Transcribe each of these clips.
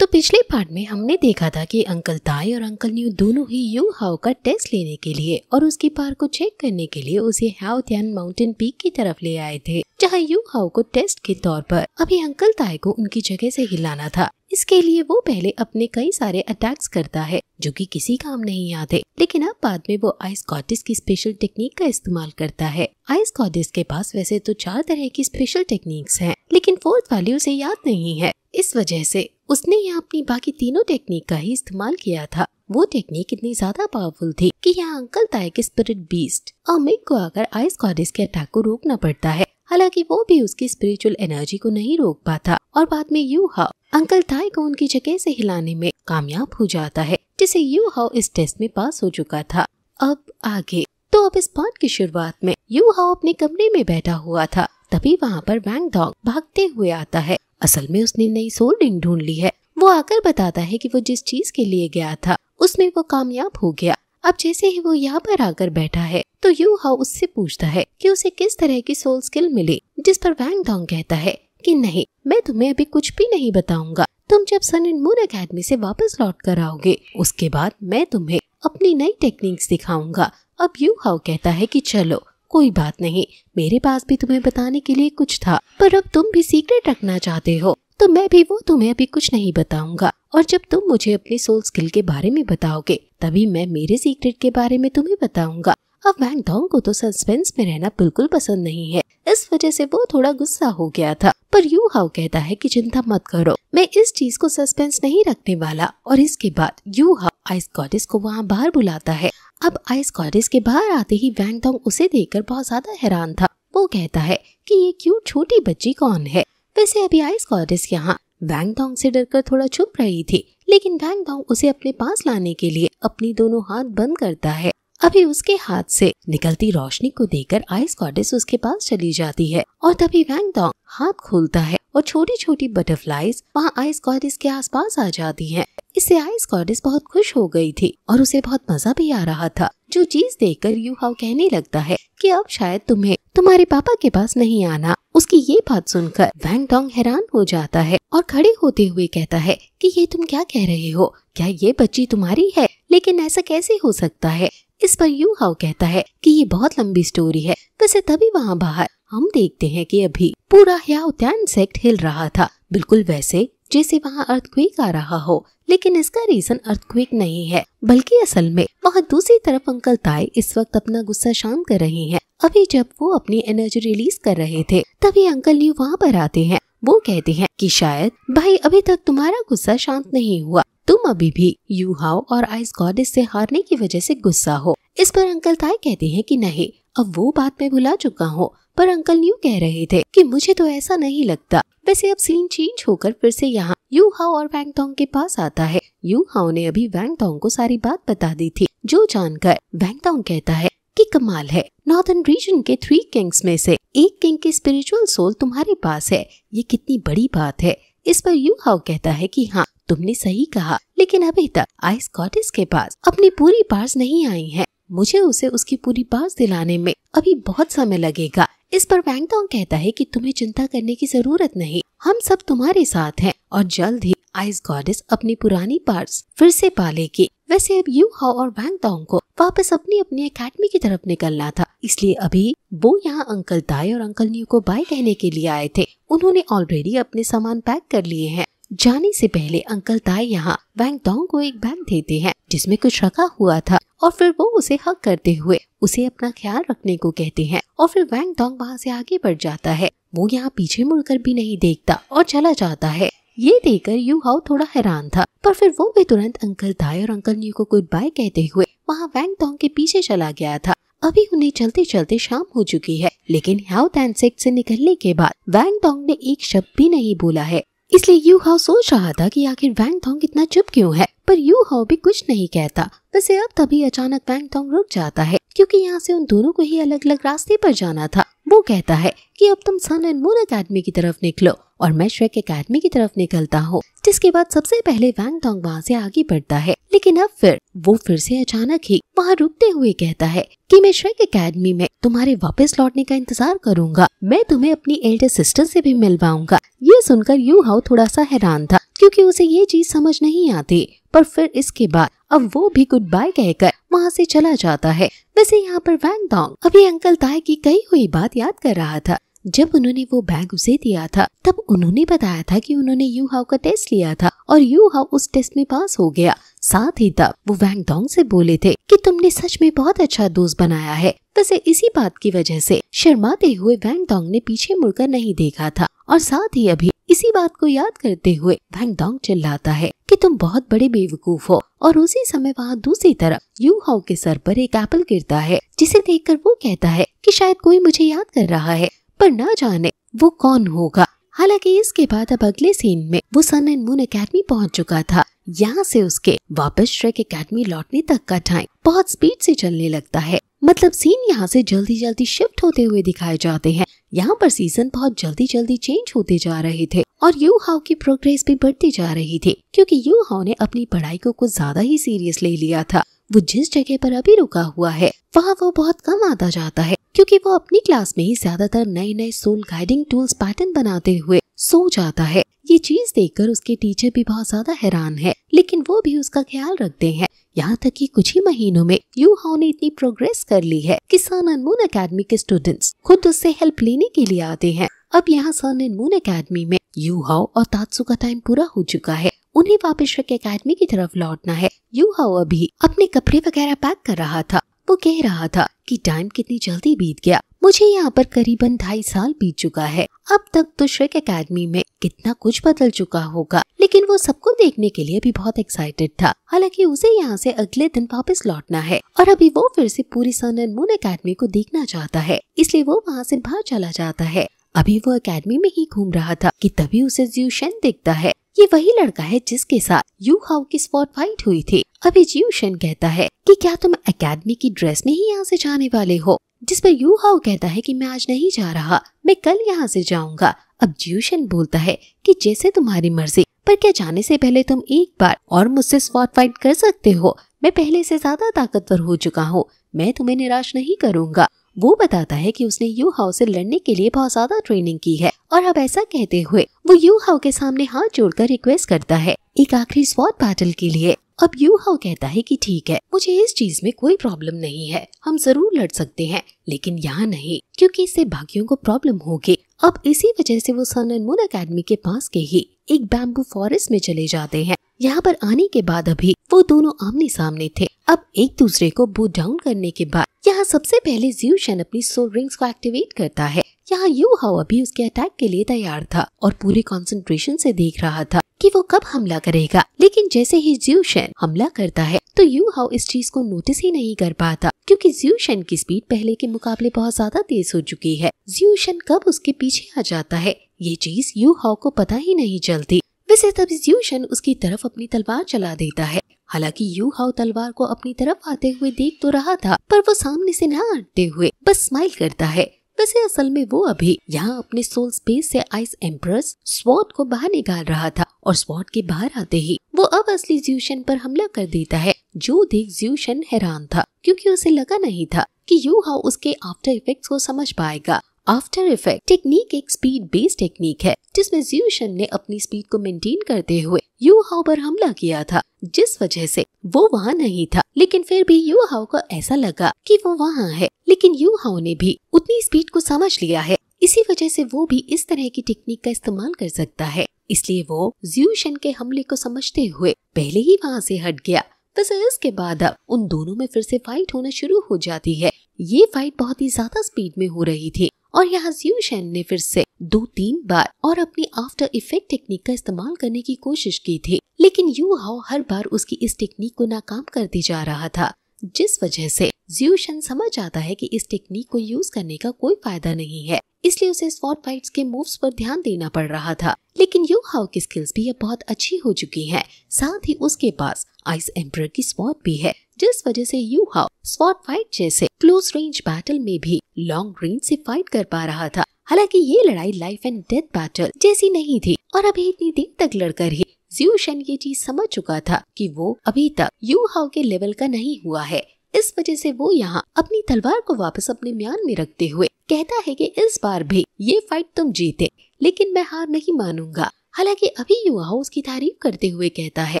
तो पिछले पार्ट में हमने देखा था कि अंकल ताई और अंकल न्यू दोनों ही यू हाउ का टेस्ट लेने के लिए और उसकी पार को चेक करने के लिए उसे हाउ ध्यान माउंटेन पीक की तरफ ले आए थे जहाँ यू हाउ को टेस्ट के तौर पर अभी अंकल ताई को उनकी जगह से हिलाना था इसके लिए वो पहले अपने कई सारे अटैक्स करता है जो कि किसी काम नहीं आते लेकिन अब बाद में वो आइस कॉटिस की स्पेशल टेक्निक का इस्तेमाल करता है आइस कॉटिस के पास वैसे तो चार तरह की स्पेशल टेक्निक्स हैं लेकिन फोर्थ वाली उसे याद नहीं है इस वजह से उसने यहाँ अपनी बाकी तीनों टेक्निक का ही इस्तेमाल किया था वो टेक्निक इतनी ज्यादा पावरफुल थी कि यहाँ अंकल तायक स्पिरिट बीस्ट और मिक को आकर आइस कॉडिस के अटैक को रोकना पड़ता है हालांकि वो भी उसकी स्पिरिचुअल एनर्जी को नहीं रोक पाता और बाद में यू हाउ अंकल ताई को उनकी जगह से हिलाने में कामयाब हो जाता है जिसे यू हाउ इस टेस्ट में पास हो चुका था अब आगे तो अब इस पाठ की शुरुआत में यू हाउ अपने कमरे में बैठा हुआ था तभी वहाँ पर वैंग डॉग भागते हुए आता है असल में उसने नई सोल रिंग ढूंढ ली है वो आकर बताता है कि वो जिस चीज के लिए गया था उसमें वो कामयाब हो गया अब जैसे ही वो यहाँ पर आकर बैठा है तो यू हाउ उससे पूछता है कि उसे किस तरह की सोल स्किल मिली जिस पर वैंग डोंग कहता है कि नहीं मैं तुम्हें अभी कुछ भी नहीं बताऊंगा तुम जब सन एंड मून अकेडमी से वापस लौट कर आओगे उसके बाद मैं तुम्हें अपनी नई टेक्निक्स दिखाऊंगा अब यू हाउ कहता है कि चलो कोई बात नहीं मेरे पास भी तुम्हें बताने के लिए कुछ था पर अब तुम भी सीक्रेट रखना चाहते हो तो मैं भी वो तुम्हें अभी कुछ नहीं बताऊंगा और जब तुम मुझे अपने सोल स्किल के बारे में बताओगे तभी मैं मेरे सीक्रेट के बारे में तुम्हें बताऊंगा अब वैंग डोंग को तो सस्पेंस में रहना बिल्कुल पसंद नहीं है इस वजह से वो थोड़ा गुस्सा हो गया था पर यू हाउ कहता है कि चिंता मत करो मैं इस चीज को सस्पेंस नहीं रखने वाला और इसके बाद यू हाउ आइस गॉडेस को वहाँ बाहर बुलाता है अब आइस कॉलेज के बाहर आते ही वैंग डोंग उसे देखकर बहुत ज्यादा हैरान था वो कहता है कि ये क्यूट छोटी बच्ची कौन है वैसे अभी आइस कॉलेज के यहाँ वैंग डोंग से डरकर थोड़ा छुप रही थी लेकिन वैंग डोंग उसे अपने पास लाने के लिए अपनी दोनों हाथ बंद करता है अभी उसके हाथ से निकलती रोशनी को देखकर आइस कॉडेस उसके पास चली जाती है और तभी वैंग डोंग हाथ खोलता है और छोटी छोटी बटरफ्लाईज वहाँ आइस कॉडिस के आसपास आ जाती हैं। इससे आइस कॉर्डिस बहुत खुश हो गई थी और उसे बहुत मजा भी आ रहा था जो चीज यू यूहाव कहने लगता है कि अब शायद तुम्हें तुम्हारे पापा के पास नहीं आना उसकी ये बात सुनकर वैंग डोंग हैरान हो जाता है और खड़े होते हुए कहता है कि ये तुम क्या कह रहे हो क्या ये बच्ची तुम्हारी है लेकिन ऐसा कैसे हो सकता है इस पर यू हाउ कहता है कि ये बहुत लंबी स्टोरी है वैसे तभी वहाँ बाहर हम देखते हैं कि अभी पूरा ह्याउत्यान सेक्ट हिल रहा था बिल्कुल वैसे जैसे वहाँ अर्थक्वेक आ रहा हो लेकिन इसका रीजन अर्थक्वेक नहीं है बल्कि असल में वहाँ दूसरी तरफ अंकल ताई इस वक्त अपना गुस्सा शांत कर रहे हैं अभी जब वो अपनी एनर्जी रिलीज कर रहे थे तभी अंकल न्यू वहाँ पर आते हैं वो कहते हैं कि शायद भाई अभी तक तुम्हारा गुस्सा शांत नहीं हुआ तुम अभी भी यू हाउ और आइस गॉडेस से हारने की वजह से गुस्सा हो इस पर अंकल ताय कहते हैं कि नहीं अब वो बात मैं भुला चुका हूँ पर अंकल न्यू कह रहे थे कि मुझे तो ऐसा नहीं लगता वैसे अब सीन चेंज होकर फिर से यहाँ यू हाउ और वैंग टोंग के पास आता है यू हाउ ने अभी वैंग टोंग को सारी बात बता दी थी जो जानकर वैंग टोंग कहता है कि कमाल है नॉर्थन रीजन के थ्री किंग्स में से एक किंग की स्पिरिचुअल सोल तुम्हारे पास है ये कितनी बड़ी बात है इस पर यू हाउ कहता है कि हाँ तुमने सही कहा लेकिन अभी तक आइस कॉटेज के पास अपनी पूरी पार्स नहीं आई है मुझे उसे उसकी पूरी पार्स दिलाने में अभी बहुत समय लगेगा इस पर वैंगटोंग कहता है कि तुम्हें चिंता करने की जरूरत नहीं हम सब तुम्हारे साथ हैं और जल्द ही आइस गॉडेस अपनी पुरानी पार्ट्स फिर से पालेगी वैसे अब यू हाउ और वैंगटोंग को वापस अपनी अपनी एकेडमी की तरफ निकलना था इसलिए अभी वो यहाँ अंकल ताई और अंकल न्यू को बाय कहने के लिए आए थे उन्होंने ऑलरेडी अपने सामान पैक कर लिए हैं जाने से पहले अंकल ताई यहाँ वैंग डोंग को एक बैग देते हैं जिसमें कुछ रखा हुआ था और फिर वो उसे हक करते हुए उसे अपना ख्याल रखने को कहते हैं और फिर वैंग डोंग वहाँ से आगे बढ़ जाता है वो यहाँ पीछे मुड़कर भी नहीं देखता और चला जाता है ये देखकर यू हाउ थोड़ा हैरान था पर फिर वो भी तुरंत अंकल ताई और अंकल न्यू को गुड बाय कहते हुए वहाँ वैंग टोंग के पीछे चला गया था अभी उन्हें चलते चलते शाम हो चुकी है लेकिन हाउ तैनसेक से निकलने के बाद वैंग डोंग ने एक शब्द भी नहीं बोला है इसलिए यू हाउ सोच रहा था कि आखिर वैंग थोंग इतना चुप क्यों है पर यू हाउ भी कुछ नहीं कहता वैसे अब तभी अचानक वैंग थोंग रुक जाता है क्योंकि यहाँ से उन दोनों को ही अलग अलग रास्ते पर जाना था वो कहता है कि अब तुम सन एंड मून अकेडमी की तरफ निकलो और मैं श्रेक अकेडमी की तरफ निकलता हूँ जिसके बाद सबसे पहले वैंग डोंग वहाँ से आगे बढ़ता है लेकिन अब फिर वो फिर से अचानक ही वहाँ रुकते हुए कहता है कि मैं श्रेक एकेडमी में तुम्हारे वापस लौटने का इंतजार करूंगा मैं तुम्हें अपनी एल्डर सिस्टर से भी मिलवाऊंगा ये सुनकर यू हाउ थोड़ा सा हैरान था क्योंकि उसे ये चीज समझ नहीं आती पर फिर इसके बाद अब वो भी गुड बाय कहकर वहाँ से चला जाता है वैसे यहाँ पर वैंग डोंग अभी अंकल ताय की कही हुई बात याद कर रहा था जब उन्होंने वो बैग उसे दिया था तब उन्होंने बताया था कि उन्होंने यू हाउ का टेस्ट लिया था और यू हाउ उस टेस्ट में पास हो गया साथ ही तब वो वैंग डोंग से बोले थे कि तुमने सच में बहुत अच्छा दोस्त बनाया है वैसे इसी बात की वजह से शर्माते हुए वैंग डोंग ने पीछे मुड़कर नहीं देखा था और साथ ही अभी इसी बात को याद करते हुए वैंग डोंग चिल्लाता है कि तुम बहुत बड़े बेवकूफ हो और उसी समय वहाँ दूसरी तरफ यू हाउ के सर पर एक एप्पल गिरता है जिसे देखकर वो कहता है कि शायद कोई मुझे याद कर रहा है पर ना जाने वो कौन होगा हालांकि इसके बाद अब अगले सीन में वो सन एंड मून अकेडमी पहुंच चुका था यहाँ से उसके वापस श्रेक अकेडमी लौटने तक का टाइम बहुत स्पीड से चलने लगता है मतलब सीन यहाँ से जल्दी जल्दी शिफ्ट होते हुए दिखाए जाते हैं यहाँ पर सीजन बहुत जल्दी जल्दी चेंज होते जा रहे थे और यू हाउ की प्रोग्रेस भी बढ़ती जा रही थी क्योंकि यू हाउ ने अपनी पढ़ाई को कुछ ज्यादा ही सीरियस ले लिया था वो जिस जगह पर अभी रुका हुआ है वहाँ वो बहुत कम आता जाता है क्योंकि वो अपनी क्लास में ही ज्यादातर नए नए सोल गाइडिंग टूल्स पैटर्न बनाते हुए सो जाता है ये चीज देखकर उसके टीचर भी बहुत ज्यादा हैरान है लेकिन वो भी उसका ख्याल रखते हैं यहाँ तक कि कुछ ही महीनों में यू हाउ ने इतनी प्रोग्रेस कर ली है कि सन एंड मून अकेडमी के स्टूडेंट्स खुद उससे हेल्प लेने के लिए आते हैं अब यहाँ सन एंड मून अकेडमी में यू हाउ और तात्सु का टाइम पूरा हो चुका है उन्हें वापिस शक अकेडमी की तरफ लौटना है यूहाओ अभी अपने कपड़े वगैरह पैक कर रहा था वो कह रहा था कि टाइम कितनी जल्दी बीत गया मुझे यहाँ पर करीबन ढाई साल बीत चुका है अब तक तो श्रेक एकेडमी में कितना कुछ बदल चुका होगा लेकिन वो सबको देखने के लिए भी बहुत एक्साइटेड था हालांकि उसे यहाँ से अगले दिन वापस लौटना है और अभी वो फिर से पूरी सन एंड मून अकेडमी को देखना चाहता है इसलिए वो वहाँ से बाहर चला जाता है अभी वो अकेडमी में ही घूम रहा था कि तभी उसे ज्यूशन दिखता है ये वही लड़का है जिसके साथ यू हाउ की स्पॉट फाइट हुई थी अभी शेन कहता है कि क्या तुम एकेडमी की ड्रेस में ही यहाँ से जाने वाले हो जिस पर यू हाउ कहता है कि मैं आज नहीं जा रहा मैं कल यहाँ से जाऊंगा अब ज्यूशन बोलता है कि जैसे तुम्हारी मर्जी पर क्या जाने से पहले तुम एक बार और मुझसे स्पॉट फाइट कर सकते हो मैं पहले से ज्यादा ताकतवर हो चुका हूँ मैं तुम्हें निराश नहीं करूँगा वो बताता है कि उसने यू हाउ से लड़ने के लिए बहुत ज्यादा ट्रेनिंग की है और अब ऐसा कहते हुए वो यू हाउ के सामने हाथ जोड़कर रिक्वेस्ट करता है एक आखिरी स्वाद बैटल के लिए अब यू हाउ कहता है कि ठीक है मुझे इस चीज में कोई प्रॉब्लम नहीं है हम जरूर लड़ सकते हैं लेकिन यहाँ नहीं क्योंकि इससे बाकियों को प्रॉब्लम होगी अब इसी वजह से वो सन एंड मून अकेडमी के पास के ही एक बैम्बू फॉरेस्ट में चले जाते हैं यहाँ पर आने के बाद अभी वो दोनों आमने सामने थे अब एक दूसरे को बूट डाउन करने के बाद यहाँ सबसे पहले ज्यूशन अपनी सोल रिंग्स को एक्टिवेट करता है यहाँ यू हाउ अभी उसके अटैक के लिए तैयार था और पूरे कंसंट्रेशन से देख रहा था कि वो कब हमला करेगा लेकिन जैसे ही ज्यूशन हमला करता है तो यू हाउ इस चीज को नोटिस ही नहीं कर पाता क्योंकि ज्यूशन की स्पीड पहले के मुकाबले बहुत ज्यादा तेज हो चुकी है ज्यूशन कब उसके पीछे आ जाता है ये चीज यू हाउ को पता ही नहीं चलती वैसे तब ज्यूशन उसकी तरफ अपनी तलवार चला देता है हालांकि यू हाउ तलवार को अपनी तरफ आते हुए देख तो रहा था पर वो सामने से ना हटते हुए बस स्माइल करता है वैसे असल में वो अभी यहाँ अपने सोल स्पेस से आइस एम्प्रेस स्वॉट को बाहर निकाल रहा था और स्वॉट के बाहर आते ही वो अब असली ज्यूशन पर हमला कर देता है जो देख ज्यूशन हैरान था क्योंकि उसे लगा नहीं था कि यू हाउ उसके आफ्टर इफेक्ट्स को समझ पाएगा आफ्टर इफेक्ट टेक्निक एक स्पीड बेस्ड टेक्निक है जिसमें ज्यूशन ने अपनी स्पीड को मेंटेन करते हुए यू हाउ पर हमला किया था जिस वजह से वो वहाँ नहीं था लेकिन फिर भी यू हाउ को ऐसा लगा कि वो वहाँ है लेकिन यू हाउ ने भी उतनी स्पीड को समझ लिया है इसी वजह से वो भी इस तरह की टेक्निक का इस्तेमाल कर सकता है इसलिए वो ज्यूशन के हमले को समझते हुए पहले ही वहाँ से हट गया बस इसके बाद अब उन दोनों में फिर से फाइट होना शुरू हो जाती है ये फाइट बहुत ही ज्यादा स्पीड में हो रही थी और यहाँ ज्यूशन ने फिर से दो तीन बार और अपनी आफ्टर इफेक्ट टेक्निक का इस्तेमाल करने की कोशिश की थी लेकिन यू हाउ हर बार उसकी इस टेक्निक को नाकाम करते जा रहा था जिस वजह से ज्यूशन समझ आता है कि इस टेक्निक को यूज करने का कोई फायदा नहीं है इसलिए उसे स्पॉट फाइट्स के मूव्स पर ध्यान देना पड़ रहा था लेकिन यू हाउ की स्किल्स भी अब बहुत अच्छी हो चुकी हैं साथ ही उसके पास आइस एम्पर की स्पॉट भी है जिस वजह से यू हाउ स्पॉट फाइट जैसे क्लोज रेंज बैटल में भी लॉन्ग रेंज से फाइट कर पा रहा था हालांकि ये लड़ाई लाइफ एंड डेथ बैटल जैसी नहीं थी और अभी इतनी देर तक लड़कर ही जियो शेन ये चीज समझ चुका था कि वो अभी तक यू हाउ के लेवल का नहीं हुआ है इस वजह से वो यहाँ अपनी तलवार को वापस अपने म्यान में रखते हुए कहता है कि इस बार भी ये फाइट तुम जीते लेकिन मैं हार नहीं मानूंगा हालांकि अभी युवा उसकी तारीफ करते हुए कहता है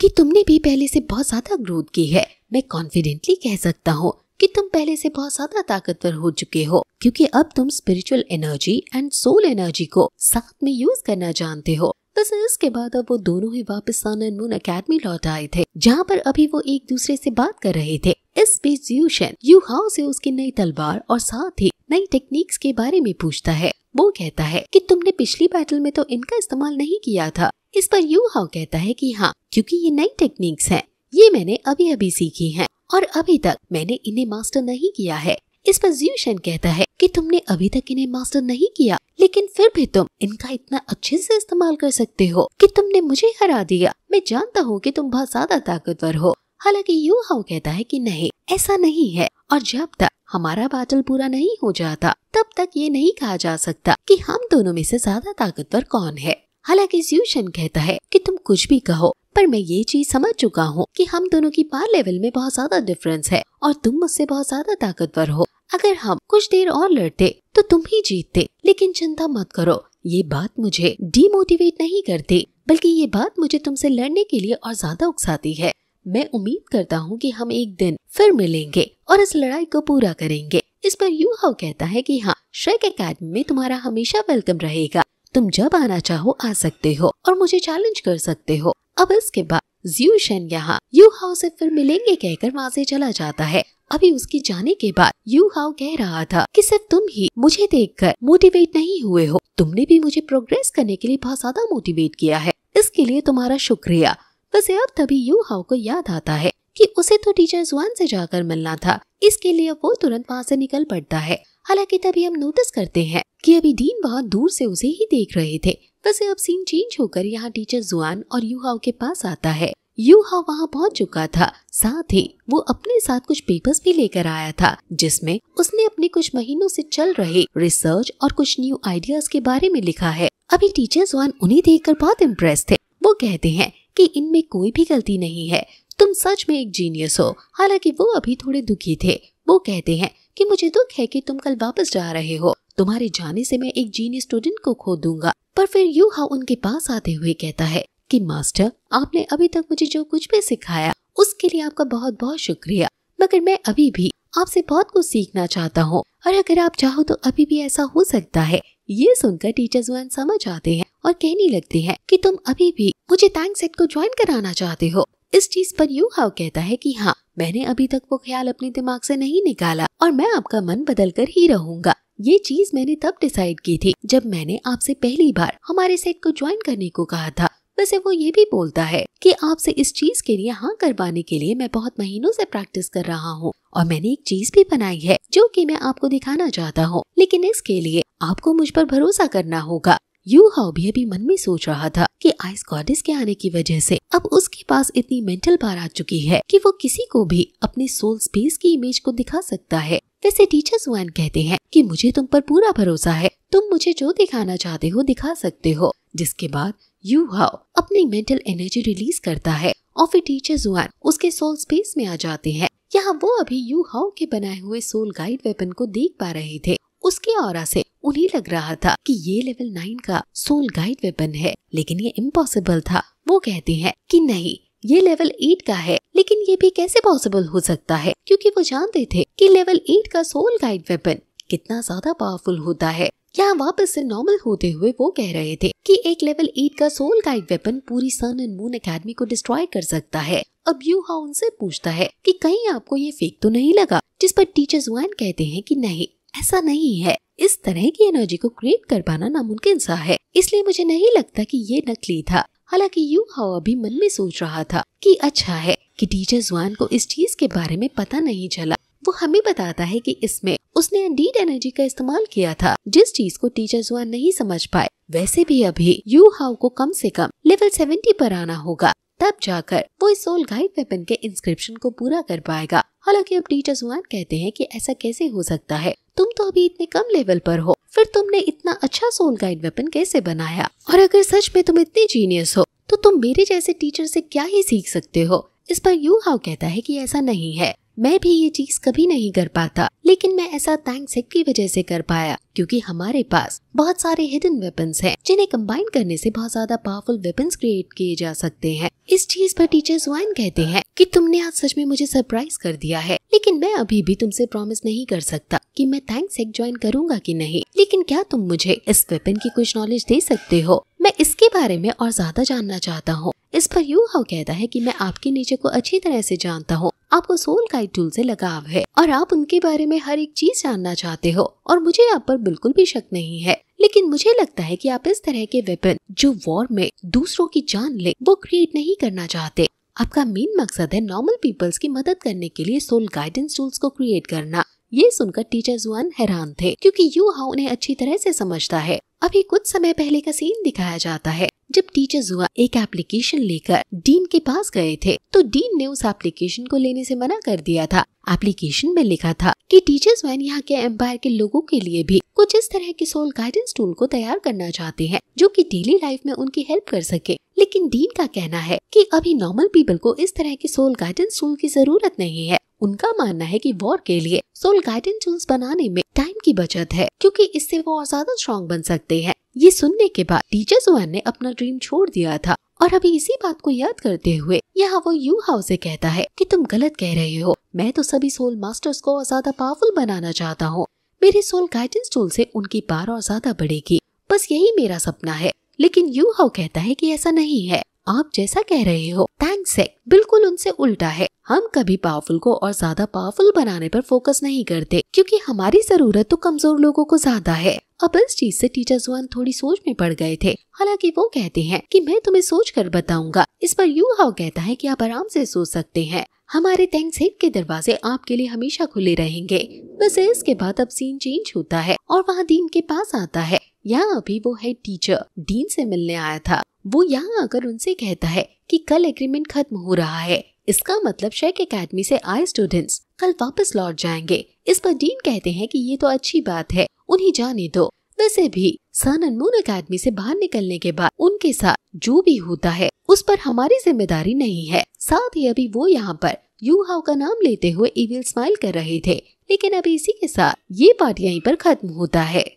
कि तुमने भी पहले से बहुत ज्यादा ग्रोथ की है मैं कॉन्फिडेंटली कह सकता हूँ कि तुम पहले से बहुत ज्यादा ताकतवर हो चुके हो क्योंकि अब तुम spiritual energy and soul energy को साथ में यूज करना जानते हो तो सर इसके बाद अब वो दोनों ही वापस सन एंड मून अकेडमी लौट आए थे जहाँ पर अभी वो एक दूसरे से बात कर रहे थे इस बीच यूशन यू हाउ से उसकी नई तलवार और साथ ही नई टेक्निक्स के बारे में पूछता है वो कहता है कि तुमने पिछली बैटल में तो इनका इस्तेमाल नहीं किया था इस पर यू हाउ कहता है कि हाँ क्योंकि ये नई टेक्निक्स हैं ये मैंने अभी अभी सीखी हैं और अभी तक मैंने इन्हें मास्टर नहीं किया है इस पर जीवशन कहता है कि तुमने अभी तक इन्हें मास्टर नहीं किया लेकिन फिर भी तुम इनका इतना अच्छे से इस्तेमाल कर सकते हो कि तुमने मुझे हरा दिया मैं जानता हूँ कि तुम बहुत ज्यादा ताकतवर हो हालांकि यू हाउ कहता है कि नहीं ऐसा नहीं है और जब तक हमारा बैटल पूरा नहीं हो जाता तब तक ये नहीं कहा जा सकता कि हम दोनों में से ज्यादा ताकतवर कौन है हालांकि ज्यूशन कहता है कि तुम कुछ भी कहो पर मैं ये चीज समझ चुका हूँ कि हम दोनों की पार लेवल में बहुत ज्यादा डिफरेंस है और तुम मुझसे बहुत ज्यादा ताकतवर हो अगर हम कुछ देर और लड़ते तो तुम ही जीतते लेकिन चिंता मत करो ये बात मुझे डीमोटिवेट नहीं करती बल्कि ये बात मुझे तुमसे लड़ने के लिए और ज्यादा उकसाती है मैं उम्मीद करता हूँ कि हम एक दिन फिर मिलेंगे और इस लड़ाई को पूरा करेंगे इस पर यू हाउ कहता है कि हाँ श्रेक अकेडमी में तुम्हारा हमेशा वेलकम रहेगा तुम जब आना चाहो आ सकते हो और मुझे चैलेंज कर सकते हो अब इसके बाद ज्यूशन शेन यहाँ यू हाउ से फिर मिलेंगे कहकर वहाँ से चला जाता है अभी उसकी जाने के बाद यू हाउ कह रहा था कि सिर्फ तुम ही मुझे देखकर मोटिवेट नहीं हुए हो तुमने भी मुझे प्रोग्रेस करने के लिए बहुत ज्यादा मोटिवेट किया है इसके लिए तुम्हारा शुक्रिया वैसे अब तभी यू हाउ को याद आता है कि उसे तो टीचर जुआन से जाकर मिलना था इसके लिए वो तुरंत वहाँ से निकल पड़ता है हालांकि तभी हम नोटिस करते हैं कि अभी डीन बहुत दूर से उसे ही देख रहे थे वैसे अब सीन चेंज होकर यहाँ टीचर जुआन और यूहाओ के पास आता है यूहा वहाँ पहुँच चुका था साथ ही वो अपने साथ कुछ पेपर्स भी लेकर आया था जिसमें उसने अपने कुछ महीनों से चल रहे रिसर्च और कुछ न्यू आइडियाज के बारे में लिखा है अभी टीचर जुआन उन्हें देखकर बहुत इम्प्रेस थे वो कहते हैं कि इनमें कोई भी गलती नहीं है तुम सच में एक जीनियस हो हालांकि वो अभी थोड़े दुखी थे वो कहते हैं कि मुझे दुख है कि तुम कल वापस जा रहे हो तुम्हारे जाने से मैं एक जीनी स्टूडेंट को खो दूंगा पर फिर यूहा उनके पास आते हुए कहता है कि मास्टर आपने अभी तक मुझे जो कुछ भी सिखाया उसके लिए आपका बहुत बहुत शुक्रिया मगर मैं अभी भी आपसे बहुत कुछ सीखना चाहता हूँ और अगर आप चाहो तो अभी भी ऐसा हो सकता है ये सुनकर टीचर जुआन समझ आते हैं और कहने लगते हैं कि तुम अभी भी मुझे थैंक सेट को ज्वाइन कराना चाहते हो इस चीज पर यू हाउ कहता है कि हाँ मैंने अभी तक वो ख्याल अपने दिमाग से नहीं निकाला और मैं आपका मन बदल कर ही रहूंगा ये चीज मैंने तब डिसाइड की थी जब मैंने आपसे पहली बार हमारे सेट को ज्वाइन करने को कहा था वैसे वो ये भी बोलता है कि आपसे इस चीज के लिए हाँ करवाने के लिए मैं बहुत महीनों से प्रैक्टिस कर रहा हूँ और मैंने एक चीज भी बनाई है जो कि मैं आपको दिखाना चाहता हूँ लेकिन इसके लिए आपको मुझ पर भरोसा करना होगा यू हाउ भी अभी मन में सोच रहा था कि आइस गॉडेस के आने की वजह से अब उसके पास इतनी मेंटल पार आ चुकी है कि वो किसी को भी अपने सोल स्पेस की इमेज को दिखा सकता है वैसे टीचर जुआन कहते हैं कि मुझे तुम पर पूरा भरोसा है तुम मुझे जो दिखाना चाहते हो दिखा सकते हो जिसके बाद यू हाउ अपनी मेंटल एनर्जी रिलीज करता है और फिर टीचर जुआन उसके सोल स्पेस में आ जाते हैं यहाँ वो अभी यू हाउ के बनाए हुए सोल गाइड वेपन को देख पा रहे थे उसके और से उन्हें लग रहा था कि ये लेवल नाइन का सोल गाइड वेपन है लेकिन ये इम्पॉसिबल था वो कहते हैं कि नहीं ये लेवल एट का है लेकिन ये भी कैसे पॉसिबल हो सकता है क्योंकि वो जानते थे कि लेवल एट का सोल गाइड वेपन कितना ज्यादा पावरफुल होता है यहाँ वापस से नॉर्मल होते हुए वो कह रहे थे कि एक लेवल एट का सोल गाइड वेपन पूरी सन एंड मून अकेडमी को डिस्ट्रॉय कर सकता है अब यू हा उनसे पूछता है कि कहीं आपको ये फेक तो नहीं लगा जिस पर टीचर्स जुआन कहते हैं कि नहीं ऐसा नहीं है इस तरह की एनर्जी को क्रिएट कर पाना नामुमकिन सा है इसलिए मुझे नहीं लगता कि ये नकली था हालांकि यू हाउ अभी मन में सोच रहा था कि अच्छा है कि टीचर जुआन को इस चीज के बारे में पता नहीं चला वो हमें बताता है कि इसमें उसने अंडीड एनर्जी का इस्तेमाल किया था जिस चीज को टीचर जुआन नहीं समझ पाए वैसे भी अभी यू हाउ को कम से कम लेवल सेवेंटी पर आना होगा तब जाकर वो इस सोल गाइड वेपन के इंस्क्रिप्शन को पूरा कर पाएगा हालांकि अब टीचर जुआन कहते हैं कि ऐसा कैसे हो सकता है तुम तो अभी इतने कम लेवल पर हो फिर तुमने इतना अच्छा सोल गाइड वेपन कैसे बनाया और अगर सच में तुम इतने जीनियस हो तो तुम मेरे जैसे टीचर से क्या ही सीख सकते हो इस पर यू हाउ कहता है कि ऐसा नहीं है मैं भी ये चीज कभी नहीं कर पाता लेकिन मैं ऐसा थैंक्स हेड की वजह से कर पाया क्योंकि हमारे पास बहुत सारे हिडन वेपन्स हैं जिन्हें कंबाइन करने से बहुत ज्यादा पावरफुल वेपन्स क्रिएट किए जा सकते हैं इस चीज पर टीचर वाइन कहते हैं कि तुमने आज सच में मुझे सरप्राइज कर दिया है लेकिन मैं अभी भी तुमसे प्रॉमिस नहीं कर सकता कि मैं थैंक्स हेड ज्वाइन करूंगा कि नहीं लेकिन क्या तुम मुझे इस वेपन की कुछ नॉलेज दे सकते हो मैं इसके बारे में और ज्यादा जानना चाहता हूँ इस पर यू हाउ कहता है कि मैं आपके नीचे को अच्छी तरह से जानता हूँ आपको सोल गाइड टूल से लगाव है और आप उनके बारे में हर एक चीज जानना चाहते हो और मुझे आप पर बिल्कुल भी शक नहीं है लेकिन मुझे लगता है कि आप इस तरह के वेपन जो वॉर में दूसरों की जान ले वो क्रिएट नहीं करना चाहते आपका मेन मकसद है नॉर्मल पीपल्स की मदद करने के लिए सोल गाइडेंस टूल्स को क्रिएट करना ये सुनकर टीचर जुआन हैरान थे क्योंकि यू हाउ उन्हें अच्छी तरह से समझता है अभी कुछ समय पहले का सीन दिखाया जाता है जब टीचर जुआ एक एप्लीकेशन लेकर डीन के पास गए थे तो डीन ने उस एप्लीकेशन को लेने से मना कर दिया था एप्लीकेशन में लिखा था कि टीचर जुआन यहाँ के एम्पायर के लोगों के लिए भी कुछ इस तरह के सोल गाइडेंस टूल को तैयार करना चाहते हैं जो कि डेली लाइफ में उनकी हेल्प कर सके लेकिन डीन का कहना है कि अभी नॉर्मल पीपल को इस तरह के सोल गाइडेंस टूल की जरूरत नहीं है उनका मानना है कि वॉर के लिए सोल गाइडेंस टूल्स बनाने में टाइम की बचत है क्योंकि इससे वो और ज्यादा स्ट्रॉन्ग बन सकते हैं ये सुनने के बाद टीचर जुआन ने अपना ड्रीम छोड़ दिया था और अभी इसी बात को याद करते हुए यहाँ वो यू हाउ से कहता है कि तुम गलत कह रहे हो मैं तो सभी सोल मास्टर्स को और ज्यादा पावरफुल बनाना चाहता हूँ मेरे सोल गाइडेंस टूल से उनकी पार और ज्यादा बढ़ेगी बस यही मेरा सपना है लेकिन यू हाउ कहता है कि ऐसा नहीं है आप जैसा कह रहे हो थैंक्स है बिल्कुल उनसे उल्टा है हम कभी पावरफुल को और ज्यादा पावरफुल बनाने पर फोकस नहीं करते क्योंकि हमारी जरूरत तो कमजोर लोगों को ज्यादा है अब इस चीज से टीचर जुआन थोड़ी सोच में पड़ गए थे हालांकि वो कहते हैं कि मैं तुम्हें सोच कर बताऊंगा इस पर यू हाउ कहता है कि आप आराम से सोच सकते हैं हमारे थैंक्स हिट के दरवाजे आपके लिए हमेशा खुले रहेंगे बस इसके बाद अब सीन चेंज होता है और वहाँ दीन के पास आता है यहाँ अभी वो है टीचर डीन से मिलने आया था वो यहाँ आकर उनसे कहता है कि कल एग्रीमेंट खत्म हो रहा है इसका मतलब शेख एकेडमी से आए स्टूडेंट्स कल वापस लौट जाएंगे इस पर डीन कहते हैं कि ये तो अच्छी बात है उन्हें जाने दो वैसे भी सन अनमोन अकेडमी से बाहर निकलने के बाद उनके साथ जो भी होता है उस पर हमारी जिम्मेदारी नहीं है साथ ही अभी वो यहाँ पर यू हाउ का नाम लेते हुए इविल स्माइल कर रहे थे लेकिन अभी इसी के साथ ये पार्ट यहीं पर खत्म होता है